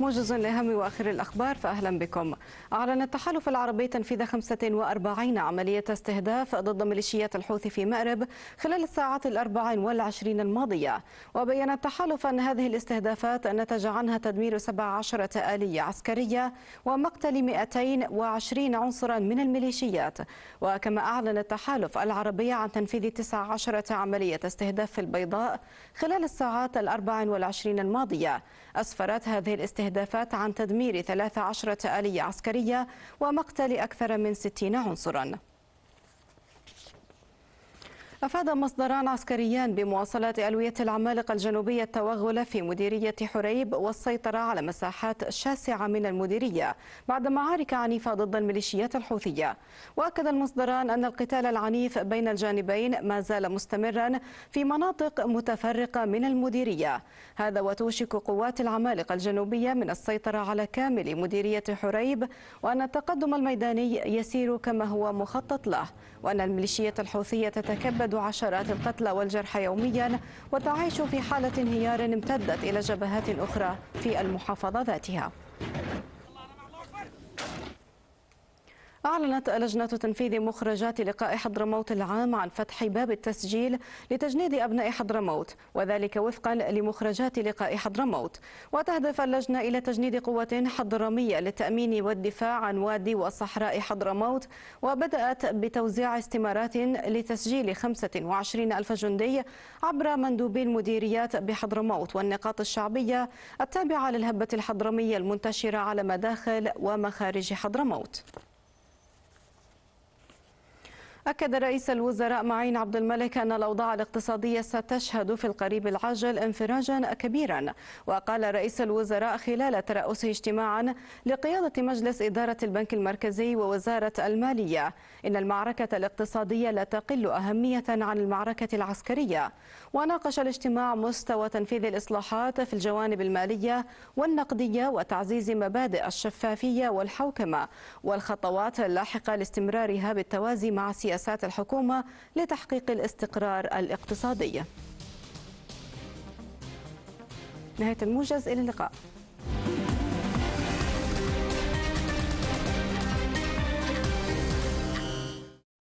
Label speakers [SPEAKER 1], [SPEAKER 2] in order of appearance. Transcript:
[SPEAKER 1] موجز لأهم وآخر الأخبار فأهلا بكم أعلن التحالف العربي تنفيذ 45 عملية استهداف ضد ميليشيات الحوثي في مأرب خلال الساعات الأربع والعشرين الماضية وبين التحالف أن هذه الاستهدافات نتج عنها تدمير 17 آلية عسكرية ومقتل 220 عنصرا من الميليشيات وكما أعلن التحالف العربي عن تنفيذ 19 عملية استهداف في البيضاء خلال الساعات الأربع والعشرين الماضية أسفرت هذه الاستهدافات استهدافات عن تدمير 13 آلية عسكرية ومقتل أكثر من 60 عنصراً أفاد مصدران عسكريان بمواصلة ألوية العمالقة الجنوبية التوغل في مديرية حريب والسيطرة على مساحات شاسعة من المديرية بعد معارك عنيفة ضد الميليشيات الحوثية وأكد المصدران أن القتال العنيف بين الجانبين ما زال مستمرا في مناطق متفرقة من المديرية هذا وتوشك قوات العمالقة الجنوبية من السيطرة على كامل مديرية حريب وأن التقدم الميداني يسير كما هو مخطط له وأن الميليشيات الحوثية تتكبد تشهد عشرات القتلى والجرحى يوميا وتعيش في حالة انهيار امتدت إلى جبهات أخرى في المحافظة ذاتها أعلنت لجنة تنفيذ مخرجات لقاء حضرموت العام عن فتح باب التسجيل لتجنيد أبناء حضرموت وذلك وفقا لمخرجات لقاء حضرموت وتهدف اللجنة إلى تجنيد قوات حضرمية للتأمين والدفاع عن وادي وصحراء حضرموت وبدأت بتوزيع استمارات لتسجيل 25 ألف جندي عبر مندوبي المديريات بحضرموت والنقاط الشعبية التابعة للهبة الحضرمية المنتشرة على مداخل ومخارج حضرموت أكد رئيس الوزراء معين عبد الملك أن الأوضاع الاقتصادية ستشهد في القريب العاجل انفراجا كبيرا وقال رئيس الوزراء خلال ترأسه اجتماعا لقيادة مجلس إدارة البنك المركزي ووزارة المالية إن المعركة الاقتصادية لا تقل أهمية عن المعركة العسكرية وناقش الاجتماع مستوى تنفيذ الإصلاحات في الجوانب المالية والنقدية وتعزيز مبادئ الشفافية والحوكمة والخطوات اللاحقة لاستمرارها بالتوازي مع سياسة سياسات الحكومة لتحقيق الاستقرار الاقتصادي نهاية الموجز إلى اللقاء